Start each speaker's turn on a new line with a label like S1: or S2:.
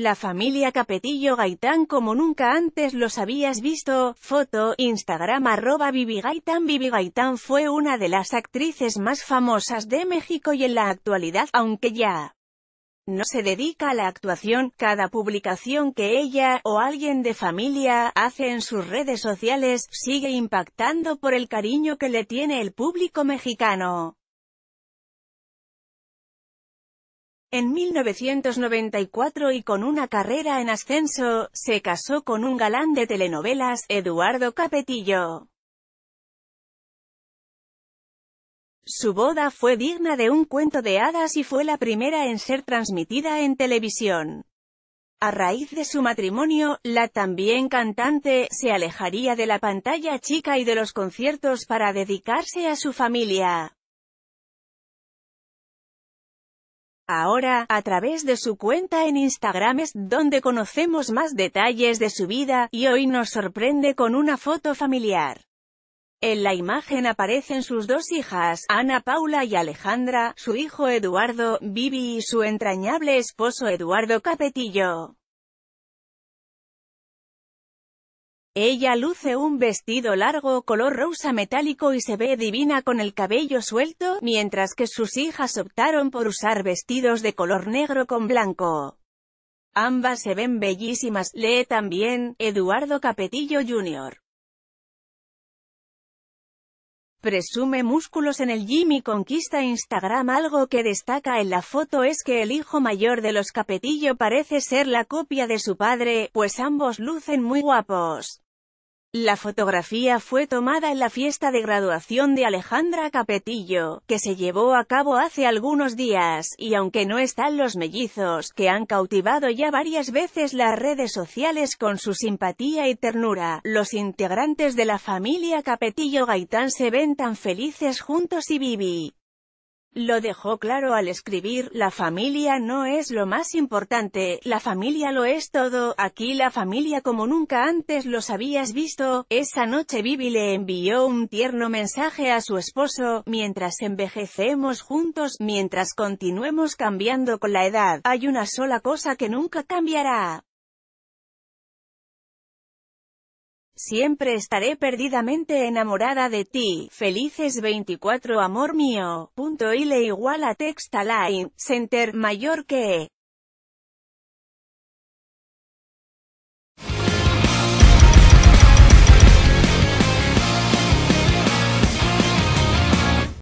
S1: La familia Capetillo Gaitán como nunca antes los habías visto, foto, Instagram arroba Vivi Gaitán Vivi Gaitán fue una de las actrices más famosas de México y en la actualidad, aunque ya no se dedica a la actuación, cada publicación que ella, o alguien de familia, hace en sus redes sociales, sigue impactando por el cariño que le tiene el público mexicano. En 1994 y con una carrera en ascenso, se casó con un galán de telenovelas, Eduardo Capetillo. Su boda fue digna de un cuento de hadas y fue la primera en ser transmitida en televisión. A raíz de su matrimonio, la también cantante, se alejaría de la pantalla chica y de los conciertos para dedicarse a su familia. Ahora, a través de su cuenta en Instagram es donde conocemos más detalles de su vida, y hoy nos sorprende con una foto familiar. En la imagen aparecen sus dos hijas, Ana Paula y Alejandra, su hijo Eduardo, Vivi y su entrañable esposo Eduardo Capetillo. Ella luce un vestido largo color rosa metálico y se ve divina con el cabello suelto, mientras que sus hijas optaron por usar vestidos de color negro con blanco. Ambas se ven bellísimas, lee también, Eduardo Capetillo Jr. Presume músculos en el Jimmy y conquista Instagram Algo que destaca en la foto es que el hijo mayor de los Capetillo parece ser la copia de su padre, pues ambos lucen muy guapos. La fotografía fue tomada en la fiesta de graduación de Alejandra Capetillo, que se llevó a cabo hace algunos días, y aunque no están los mellizos, que han cautivado ya varias veces las redes sociales con su simpatía y ternura, los integrantes de la familia Capetillo Gaitán se ven tan felices juntos y viví. Lo dejó claro al escribir, la familia no es lo más importante, la familia lo es todo, aquí la familia como nunca antes los habías visto. Esa noche Vivi le envió un tierno mensaje a su esposo, mientras envejecemos juntos, mientras continuemos cambiando con la edad, hay una sola cosa que nunca cambiará. Siempre estaré perdidamente enamorada de ti. Felices 24 amor mío. Punto ile igual a text line, center mayor que